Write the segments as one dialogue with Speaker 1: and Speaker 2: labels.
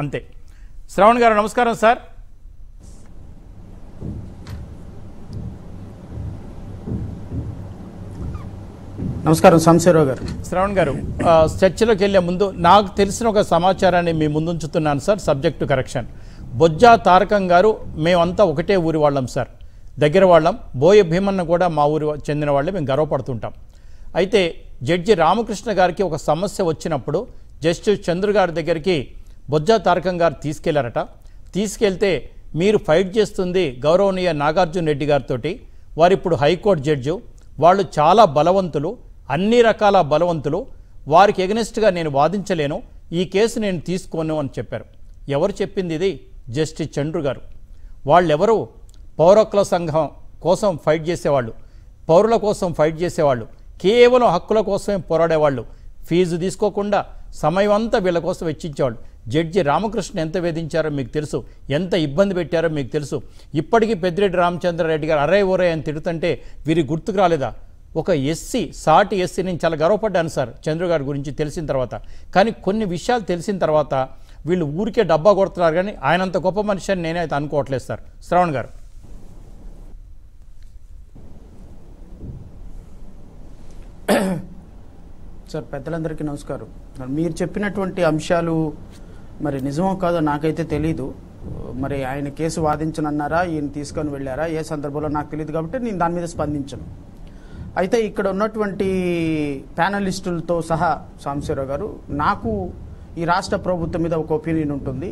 Speaker 1: అంతే శ్రావణ్ గారు నమస్కారం సార్ నమస్కారం సంశీరావు గారు శ్రవణ్ గారు చర్చలోకి వెళ్లే ముందు నాకు తెలిసిన ఒక సమాచారాన్ని మీ ముందుంచుతున్నాను sir subject correction Bojja Tarakam గారు మేమంతా ఒకటే ఊరి వాళ్ళం సార్ దగ్గర వాళ్ళం బోయ భీమన్న కూడా మా ఊరు చెందిన వాళ్ళే మేము గర్వపడుతుంటాం అయితే జడ్జి రామకృష్ణ గారికి ఒక సమస్య వచ్చినప్పుడు జస్టిస్ చంద్రు గారి దగ్గరికి బొజ్జా తారకం గారు తీసుకెళ్లారట తీసుకెళ్తే మీరు ఫైట్ చేస్తుంది గౌరవనీయ నాగార్జున రెడ్డి గారితో వారిప్పుడు హైకోర్టు జడ్జు వాళ్ళు చాలా బలవంతులు అన్ని రకాల బలవంతులు వారికి ఎగనెస్ట్గా నేను వాదించలేను ఈ కేసు నేను తీసుకోను అని చెప్పారు ఎవరు చెప్పింది ఇది జస్టిస్ చంద్రు గారు వాళ్ళెవరు పౌరకుల సంఘం కోసం ఫైట్ చేసేవాళ్ళు పౌరుల కోసం ఫైట్ చేసేవాళ్ళు కేవలం హక్కుల కోసమే పోరాడేవాళ్ళు ఫీజు తీసుకోకుండా సమయం అంతా వీళ్ళ కోసం వెచ్చించేవాళ్ళు జడ్జి రామకృష్ణ ఎంత వేధించారో మీకు తెలుసు ఎంత ఇబ్బంది పెట్టారో మీకు తెలుసు ఇప్పటికీ పెద్దిరెడ్డి రామచంద్రారెడ్డి గారు అరే ఓరే అని తిడుతుంటే వీరి గుర్తుకు రాలేదా ఒక ఎస్సీ సాటి ఎస్సీ నేను చాలా గర్వపడ్డాను సార్ చంద్రు గారి గురించి తెలిసిన తర్వాత కానీ కొన్ని విషయాలు తెలిసిన తర్వాత వీళ్ళు ఊరికే డబ్బా కొడుతున్నారు కానీ ఆయనంత గొప్ప మనిషి అని అయితే అనుకోవట్లేదు సార్ శ్రవణ్ గారు
Speaker 2: సార్ పెద్దలందరికీ నమస్కారం మీరు చెప్పినటువంటి అంశాలు మరి నిజమో కాదో నాకైతే తెలీదు మరి ఆయన కేసు వాదించనన్నారా ఈయన తీసుకొని వెళ్ళారా ఏ సందర్భంలో నాకు తెలియదు కాబట్టి నేను దాని మీద స్పందించను అయితే ఇక్కడ ఉన్నటువంటి ప్యానలిస్టులతో సహా సాంశీరావు గారు నాకు ఈ రాష్ట్ర ప్రభుత్వం మీద ఒక ఒపీనియన్ ఉంటుంది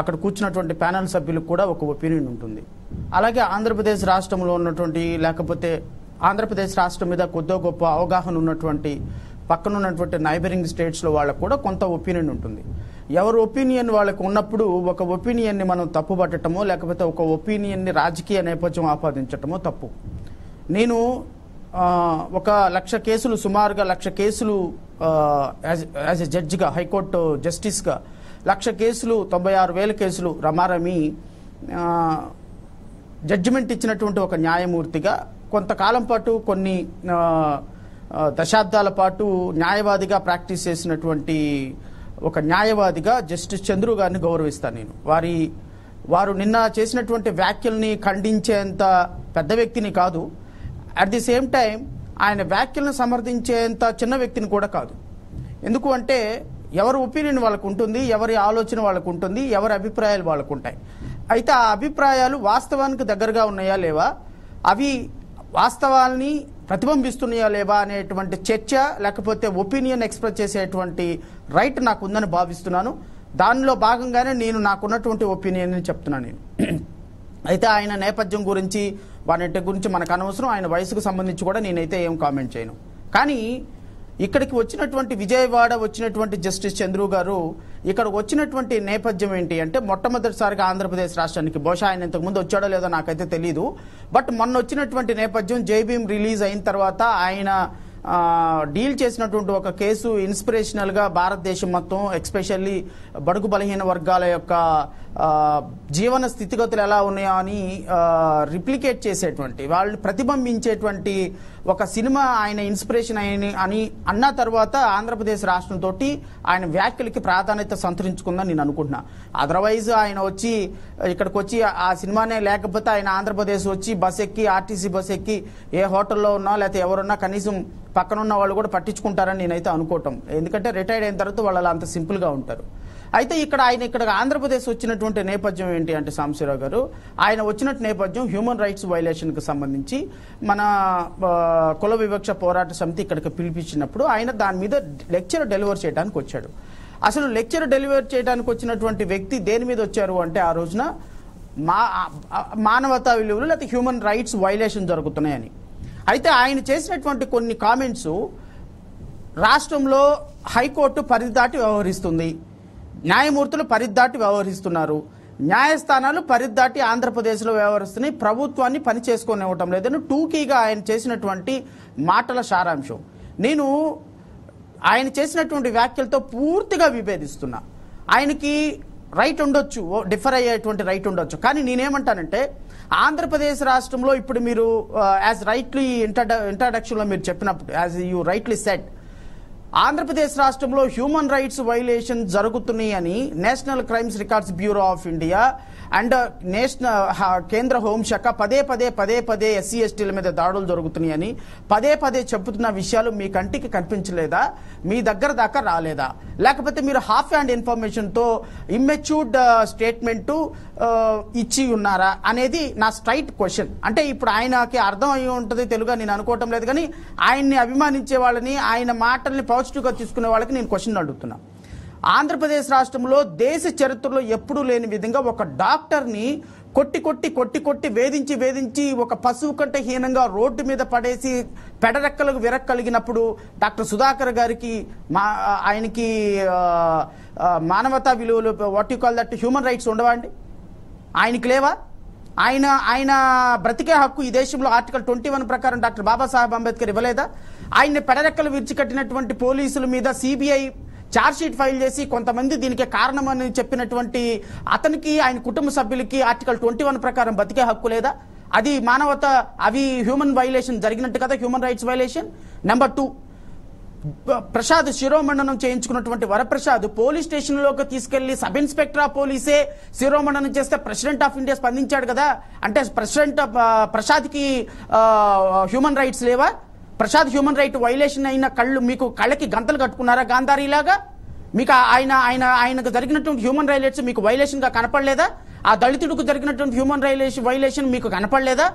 Speaker 2: అక్కడ కూర్చున్నటువంటి ప్యానల్ సభ్యులకు కూడా ఒక ఒపీనియన్ ఉంటుంది అలాగే ఆంధ్రప్రదేశ్ రాష్ట్రంలో ఉన్నటువంటి లేకపోతే ఆంధ్రప్రదేశ్ రాష్ట్రం మీద కొద్దో గొప్ప అవగాహన ఉన్నటువంటి పక్కనున్నటువంటి నైబరింగ్ స్టేట్స్లో వాళ్ళకు కూడా కొంత ఒపీనియన్ ఉంటుంది ఎవరు ఒపీనియన్ వాళ్ళకు ఉన్నప్పుడు ఒక ఒపీనియన్ని మనం తప్పుపట్టడమో లేకపోతే ఒక ఒపీనియన్ని రాజకీయ నేపథ్యం ఆపాదించటమో తప్పు నేను ఒక లక్ష కేసులు సుమారుగా లక్ష కేసులు యాజ్ ఎ జడ్జిగా హైకోర్టు జస్టిస్గా లక్ష కేసులు తొంభై ఆరు వేల కేసులు రమారమి జడ్జిమెంట్ ఇచ్చినటువంటి ఒక న్యాయమూర్తిగా కొంతకాలం పాటు కొన్ని దశాబ్దాల పాటు న్యాయవాదిగా ప్రాక్టీస్ చేసినటువంటి ఒక న్యాయవాదిగా జస్టిస్ చంద్రు గారిని గౌరవిస్తాను నేను వారి వారు నిన్న చేసినటువంటి వ్యాఖ్యల్ని ఖండించేంత పెద్ద వ్యక్తిని కాదు అట్ ది సేమ్ టైం ఆయన వ్యాఖ్యలను సమర్థించేంత చిన్న వ్యక్తిని కూడా కాదు ఎందుకు అంటే ఎవరి ఒపీనియన్ వాళ్ళకు ఉంటుంది ఎవరి ఆలోచన వాళ్ళకు ఉంటుంది ఎవరి అభిప్రాయాలు వాళ్ళకు ఉంటాయి అయితే ఆ అభిప్రాయాలు వాస్తవానికి దగ్గరగా ఉన్నాయా లేవా అవి వాస్తవాల్ని ప్రతిబింబిస్తున్నాయా లేవా అనేటువంటి చర్చ లేకపోతే ఒపీనియన్ ఎక్స్ప్రెస్ చేసేటువంటి రైట్ నాకు ఉందని భావిస్తున్నాను దానిలో భాగంగానే నేను నాకున్నటువంటి ఒపీనియన్ అని చెప్తున్నాను నేను అయితే ఆయన నేపథ్యం గురించి వాటి గురించి మనకు అనవసరం ఆయన వయసుకు సంబంధించి కూడా నేనైతే ఏం కామెంట్ చేయను కానీ ఇక్కడికి వచ్చినటువంటి విజయవాడ వచ్చినటువంటి జస్టిస్ చంద్రు గారు ఇక్కడ వచ్చినటువంటి నేపథ్యం ఏంటి అంటే మొట్టమొదటిసారిగా ఆంధ్రప్రదేశ్ రాష్ట్రానికి బహుశా ఆయన ఇంతకుముందు వచ్చాడో లేదో నాకైతే తెలియదు బట్ మొన్న వచ్చినటువంటి నేపథ్యం జైభీం రిలీజ్ అయిన తర్వాత ఆయన డీల్ చేసినటువంటి ఒక కేసు ఇన్స్పిరేషనల్గా భారతదేశం మొత్తం ఎక్స్పెషల్లీ బడుగు బలహీన వర్గాల యొక్క జీవన స్థితిగతులు ఎలా ఉన్నాయో అని రిప్లికేట్ చేసేటువంటి వాళ్ళు ప్రతిబింబించేటువంటి ఒక సినిమా ఆయన ఇన్స్పిరేషన్ అయిన అని అన్న తర్వాత ఆంధ్రప్రదేశ్ రాష్ట్రంతో ఆయన వ్యాఖ్యలకి ప్రాధాన్యత సంతరించుకుందని నేను అనుకుంటున్నా అదర్వైజ్ ఆయన వచ్చి ఇక్కడికి వచ్చి ఆ సినిమానే లేకపోతే ఆయన ఆంధ్రప్రదేశ్ వచ్చి బస్ ఎక్కి ఆర్టీసీ బస్ ఎక్కి ఏ హోటల్లో ఉన్నా లేకపోతే ఎవరున్నా కనీసం పక్కన ఉన్న వాళ్ళు కూడా పట్టించుకుంటారని నేనైతే అనుకోవటం ఎందుకంటే రిటైర్డ్ అయిన తర్వాత వాళ్ళు అంత సింపుల్గా ఉంటారు అయితే ఇక్కడ ఆయన ఇక్కడ ఆంధ్రప్రదేశ్ వచ్చినటువంటి నేపథ్యం ఏంటి అంటే సాంశీరావు గారు ఆయన వచ్చినట్టు నేపథ్యం హ్యూమన్ రైట్స్ వైలేషన్కి సంబంధించి మన కుల వివక్ష పోరాట సమితి ఇక్కడికి పిలిపించినప్పుడు ఆయన దాని మీద లెక్చర్ డెలివర్ చేయడానికి వచ్చాడు అసలు లెక్చర్ డెలివర్ చేయడానికి వచ్చినటువంటి వ్యక్తి దేని మీద వచ్చారు అంటే ఆ రోజున మా మానవతా విలువలు లేకపోతే హ్యూమన్ రైట్స్ వైలేషన్ జరుగుతున్నాయని అయితే ఆయన చేసినటువంటి కొన్ని కామెంట్స్ రాష్ట్రంలో హైకోర్టు పరిధి దాటి వ్యవహరిస్తుంది న్యాయమూర్తులు పరిధి దాటి వ్యవహరిస్తున్నారు న్యాయస్థానాలు పరిధి దాటి ఆంధ్రప్రదేశ్లో వ్యవహరిస్తున్నాయి ప్రభుత్వాన్ని పని చేసుకొని ఇవ్వటం లేదని టూకీగా ఆయన చేసినటువంటి మాటల సారాంశం నేను ఆయన చేసినటువంటి వ్యాఖ్యలతో పూర్తిగా విభేదిస్తున్నా ఆయనకి రైట్ ఉండొచ్చు డిఫర్ అయ్యేటువంటి రైట్ ఉండొచ్చు కానీ నేనేమంటానంటే ఆంధ్రప్రదేశ్ రాష్ట్రంలో ఇప్పుడు మీరు యాజ్ రైట్లీ ఇంట్రడ ఇంట్రడక్షన్లో మీరు చెప్పినప్పుడు as you rightly said Andhra Pradesh రాష్ట్రంలో హ్యూమన్ రైట్స్ వైలేషన్ జరుగుతున్నాయి అని national crimes records bureau of India and national కేంద్ర హోంశాఖ పదే పదే పదే పదే ఎస్సీ ఎస్టీల మీద దాడులు జరుగుతున్నాయని పదే పదే చెబుతున్న విషయాలు మీ కంటికి కనిపించలేదా మీ దగ్గర దాకా రాలేదా లేకపోతే మీరు హాఫ్ హ్యాండ్ ఇన్ఫర్మేషన్తో ఇమ్మెచ్యూర్డ్ స్టేట్మెంటు ఇచ్చి ఉన్నారా అనేది నా స్ట్రైట్ క్వశ్చన్ అంటే ఇప్పుడు ఆయనకి అర్థం అయి ఉంటుంది తెలుగు నేను అనుకోవటం లేదు కానీ ఆయన్ని అభిమానించే వాళ్ళని ఆయన మాటల్ని పాజిటివ్గా తీసుకునే వాళ్ళకి నేను క్వశ్చన్ అడుగుతున్నాను ఆంధ్రప్రదేశ్ రాష్ట్రంలో దేశ చరిత్రలో ఎప్పుడూ లేని విధంగా ఒక డాక్టర్ని కొట్టి కొట్టి కొట్టి కొట్టి వేధించి వేధించి ఒక పశువు కంటే హీనంగా రోడ్డు మీద పడేసి పెడరెక్కలకు విరక్కలిగినప్పుడు డాక్టర్ సుధాకర్ గారికి మా ఆయనకి మానవతా విలువలు what you call that human rights ఉండవండి ఆయనకి లేవా ఆయన ఆయన బ్రతికే హక్కు ఈ దేశంలో ఆర్టికల్ ట్వంటీ వన్ ప్రకారం డాక్టర్ బాబాసాహెబ్ అంబేద్కర్ ఇవ్వలేదా ఆయన్ని పెడరెక్కలు విరిచికట్టినటువంటి పోలీసుల మీద సిబిఐ ఛార్జ్షీట్ ఫైల్ చేసి కొంతమంది దీనికి కారణమని చెప్పినటువంటి అతనికి ఆయన కుటుంబ సభ్యులకి ఆర్టికల్ ట్వంటీ ప్రకారం బతికే హక్కు లేదా అది మానవత అవి హ్యూమన్ వైలేషన్ జరిగినట్టు కదా human rights violation number two Prasad శిరోమండనం చేయించుకున్నటువంటి వరప్రసాద్ పోలీస్ స్టేషన్లోకి తీసుకెళ్లి సబ్ ఇన్స్పెక్టర్ ఆఫ్ పోలీసే శిరోమండనం చేస్తే ప్రెసిడెంట్ ఆఫ్ ఇండియా స్పందించాడు కదా అంటే ప్రెసిడెంట్ ప్రసాద్కి హ్యూమన్ రైట్స్ లేవా ప్రసాద్ హ్యూమన్ రైట్ వైలేషన్ అయిన కళ్ళు మీకు కళ్ళకి గంతలు కట్టుకున్నారా గాంధారీలాగా మీకు ఆయన ఆయన ఆయనకు జరిగినటువంటి హ్యూమన్ రైట్స్ మీకు వైలేషన్గా కనపడలేదా ఆ దళితుడికి జరిగినటువంటి హ్యూమన్ రైట్స్ వైలేషన్ మీకు కనపడలేదా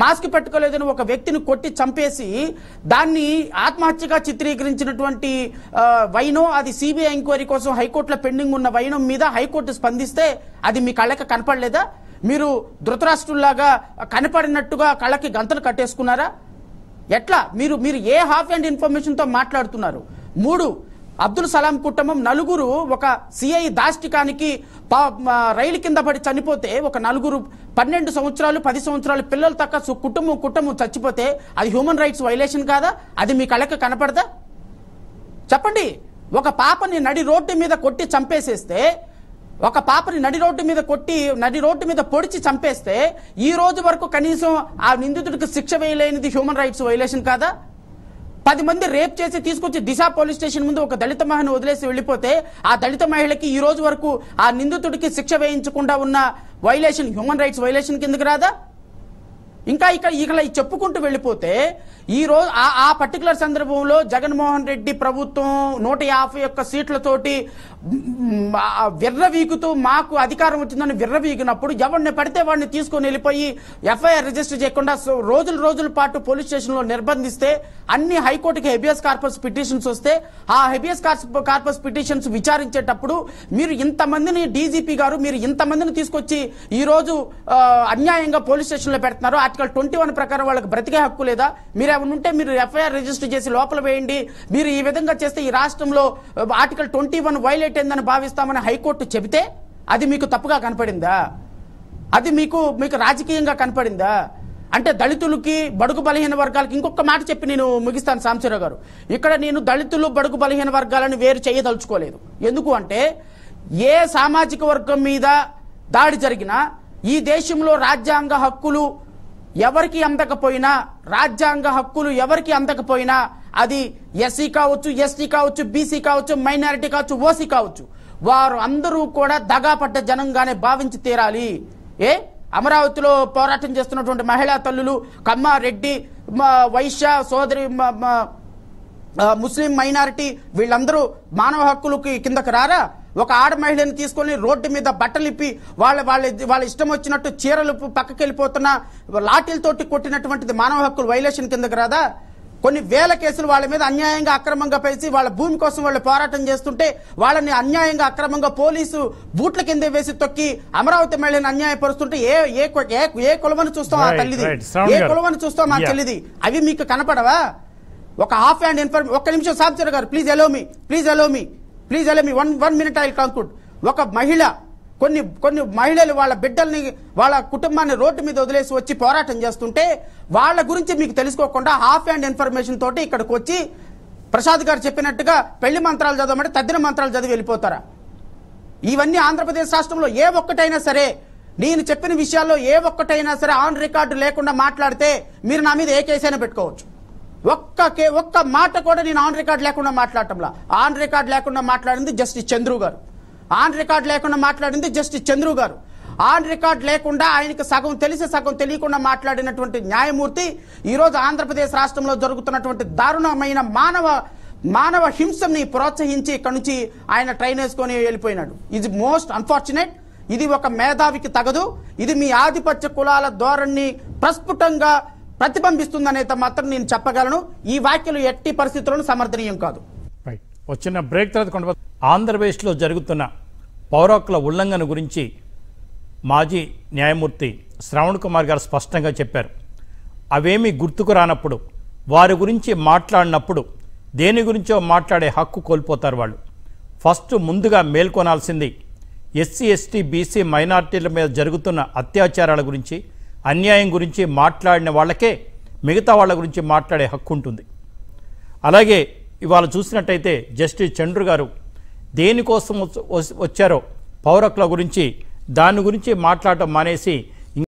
Speaker 2: మాస్క్ పెట్టుకోలేదని ఒక వ్యక్తిని కొట్టి చంపేసి దాన్ని ఆత్మహత్యగా చిత్రీకరించినటువంటి వైనం అది సిబిఐ ఎంక్వైరీ కోసం హైకోర్టులో పెండింగ్ ఉన్న వైనం మీద హైకోర్టు స్పందిస్తే అది మీ కళ్ళకి కనపడలేదా మీరు ధృతరాష్ట్రుల్లాగా కనపడినట్టుగా కళ్ళకి గంతలు కట్టేసుకున్నారా ఎట్లా మీరు మీరు ఏ హాఫ్ అండ్ ఇన్ఫర్మేషన్తో మాట్లాడుతున్నారు మూడు అబ్దుల్ సలాం కుటుంబం నలుగురు ఒక సిఐ దాష్టికానికి రైలు కింద పడి చనిపోతే ఒక నలుగురు పన్నెండు సంవత్సరాలు పది సంవత్సరాలు పిల్లలు తక్క కుటుంబం కుటుంబం చచ్చిపోతే అది హ్యూమన్ రైట్స్ వైలేషన్ కాదా అది మీ కళ్ళకి కనపడదా చెప్పండి ఒక పాపని నడి రోడ్డు మీద కొట్టి చంపేసేస్తే ఒక పాపని నడి రోడ్డు మీద కొట్టి నడి రోడ్డు మీద పొడిచి చంపేస్తే ఈ రోజు వరకు కనీసం ఆ నిందితుడికి శిక్ష వేయలేనిది హ్యూమన్ రైట్స్ వైలేషన్ కాదా పది మంది రేప్ చేసి తీసుకొచ్చి దిశ పోలీస్ స్టేషన్ ముందు ఒక దళిత మహిళను వదిలేసి వెళ్ళిపోతే ఆ దళిత మహిళకి ఈ రోజు వరకు ఆ నిందితుడికి శిక్ష వేయించకుండా ఉన్న వైలేషన్ హ్యూమన్ రైట్స్ వైలేషన్ కిందకి రాదా ఇంకా ఇక్కడ ఇక్కడ చెప్పుకుంటూ వెళ్ళిపోతే ఈ రోజు ఆ పర్టికులర్ సందర్భంలో జగన్మోహన్ రెడ్డి ప్రభుత్వం నూట యాభై ఒక్క సీట్లతోటి వీగుతూ మాకు అధికారం వచ్చిందని విర్రవీగినప్పుడు ఎవరిని పడితే వాడిని తీసుకొని వెళ్ళిపోయి ఎఫ్ఐఆర్ రిజిస్టర్ చేయకుండా రోజుల రోజుల పాటు పోలీస్ స్టేషన్లో నిర్బంధిస్తే అన్ని హైకోర్టుకి హెబియస్ కార్పస్ పిటిషన్స్ వస్తే ఆ హెబియస్ కార్పస్ పిటిషన్స్ విచారించేటప్పుడు మీరు ఇంతమందిని డీజీపీ గారు మీరు ఇంతమందిని తీసుకొచ్చి ఈరోజు అన్యాయంగా పోలీస్ స్టేషన్లో పెడుతున్నారు ఆర్టికల్ ట్వంటీ వన్ ప్రకారం వాళ్ళకి బ్రతికే హక్కు లేదా మీరు ఉంటే మీరు ఎఫ్ఐఆర్ రిజిస్టర్ చేసి లోపల వేయండి మీరు ఈ విధంగా చేస్తే ఈ రాష్ట్రంలో ఆర్టికల్ ట్వంటీ వన్ వైలేట్ అయిందని భావిస్తామని హైకోర్టు చెబితే అది మీకు తప్పుగా కనపడిందా అది మీకు మీకు రాజకీయంగా కనపడిందా అంటే దళితులకి బడుగు బలహీన వర్గాలకి ఇంకొక మాట చెప్పి నేను ముగిస్తాను సాంశీరావు గారు ఇక్కడ నేను దళితులు బడుగు బలహీన వర్గాలను వేరు చేయదలుచుకోలేదు ఎందుకు అంటే ఏ సామాజిక వర్గం మీద దాడి జరిగినా ఈ దేశంలో రాజ్యాంగ హక్కులు ఎవరికి అందకపోయినా రాజ్యాంగ హక్కులు ఎవరికి అందకపోయినా అది ఎస్సీ కావచ్చు ఎస్టీ కావచ్చు బీసీ కావచ్చు మైనారిటీ కావచ్చు ఓసీ కావచ్చు వారు అందరూ కూడా దగాపడ్డ జనంగానే భావించి తీరాలి ఏ అమరావతిలో పోరాటం చేస్తున్నటువంటి మహిళా తల్లులు కమ్మారెడ్డి వైశ్య సోదరి ముస్లిం మైనారిటీ వీళ్ళందరూ మానవ హక్కులకి కిందకు రారా ఒక ఆడ మహిళని తీసుకొని రోడ్డు మీద ఇప్పి వాళ్ళ వాళ్ళ వాళ్ళ ఇష్టం వచ్చినట్టు చీరలు పక్కకి వెళ్ళిపోతున్న లాఠీలతోటి కొట్టినటువంటిది మానవ హక్కుల వైలేషన్ కిందకు రాదా కొన్ని వేల కేసులు వాళ్ళ మీద అన్యాయంగా అక్రమంగా పేసి వాళ్ళ భూమి కోసం వాళ్ళు పోరాటం చేస్తుంటే వాళ్ళని అన్యాయంగా అక్రమంగా పోలీసు బూట్ల కింద వేసి తొక్కి అమరావతి మహిళను అన్యాయపరుస్తుంటే ఏ ఏ ఏ కులమని చూస్తాం ఆ తల్లిది ఏ కులమని చూస్తాం ఆ తల్లిది అవి మీకు కనపడవా ఒక హాఫ్ హ్యాండ్ ఇన్ఫర్మేషన్ ఒక్క నిమిషం సాబ్చర్ గారు please allow me please allow please అలా మీ one one minute I conclude ఒక మహిళ కొన్ని కొన్ని మహిళలు వాళ్ళ బిడ్డల్ని వాళ్ళ కుటుంబాన్ని రోడ్డు మీద వదిలేసి వచ్చి పోరాటం చేస్తుంటే వాళ్ళ గురించి మీకు తెలుసుకోకుండా హాఫ్ హ్యాండ్ ఇన్ఫర్మేషన్ తోటి ఇక్కడికి వచ్చి ప్రసాద్ గారు చెప్పినట్టుగా పెళ్లి మంత్రాలు చదవమంటే తద్దిన మంత్రాలు చదివి వెళ్ళిపోతారా ఇవన్నీ ఆంధ్రప్రదేశ్ రాష్ట్రంలో ఏ ఒక్కటైనా సరే నేను చెప్పిన విషయాల్లో ఏ ఒక్కటైనా సరే ఆన్ రికార్డు లేకుండా మాట్లాడితే మీరు నా మీద ఏ కేసైనా పెట్టుకోవచ్చు ఒక్క ఒక్క మాట కూడా నేను ఆన్ రికార్డ్ లేకుండా మాట్లాడటంలా ఆన్ రికార్డ్ లేకుండా మాట్లాడింది జస్టిస్ చంద్రు గారు ఆన్ రికార్డ్ లేకుండా మాట్లాడింది జస్టిస్ చంద్రు గారు ఆన్ రికార్డ్ లేకుండా ఆయనకు సగం తెలిసి సగం తెలియకుండా మాట్లాడినటువంటి న్యాయమూర్తి ఈరోజు ఆంధ్రప్రదేశ్ రాష్ట్రంలో జరుగుతున్నటువంటి దారుణమైన మానవ మానవ హింసని ప్రోత్సహించి ఇక్కడ నుంచి ఆయన ట్రైన్ వేసుకొని వెళ్ళిపోయినాడు ఇది మోస్ట్ అన్ఫార్చునేట్ ఇది ఒక మేధావికి తగదు ఇది మీ ఆధిపత్య కులాల ధోరణి ప్రస్ఫుటంగా ప్రతిబింబిస్తుందనేది మాత్రం నేను చెప్పగలను ఈ వ్యాఖ్యలు ఎట్టి పరిస్థితులను సమర్థనీయం
Speaker 1: కాదు వచ్చిన బ్రేక్ తర్వాత కొండ ఆంధ్రప్రదేశ్లో జరుగుతున్న పౌరకుల ఉల్లంఘన గురించి మాజీ న్యాయమూర్తి శ్రవణ్ కుమార్ గారు స్పష్టంగా చెప్పారు అవేమీ గుర్తుకు రానప్పుడు వారి గురించి మాట్లాడినప్పుడు దేని గురించో మాట్లాడే హక్కు కోల్పోతారు వాళ్ళు ఫస్ట్ ముందుగా మేల్కొనాల్సింది ఎస్సీ ఎస్టీ బీసీ మైనార్టీల మీద జరుగుతున్న అత్యాచారాల గురించి అన్యాయం గురించి మాట్లాడిన వాళ్ళకే మిగతా వాళ్ళ గురించి మాట్లాడే హక్కు ఉంటుంది అలాగే ఇవాళ చూసినట్టయితే జస్టిస్ చంద్రు గారు దేనికోసం వచ్చారో పౌరకుల గురించి దాని గురించి మాట్లాడటం మానేసి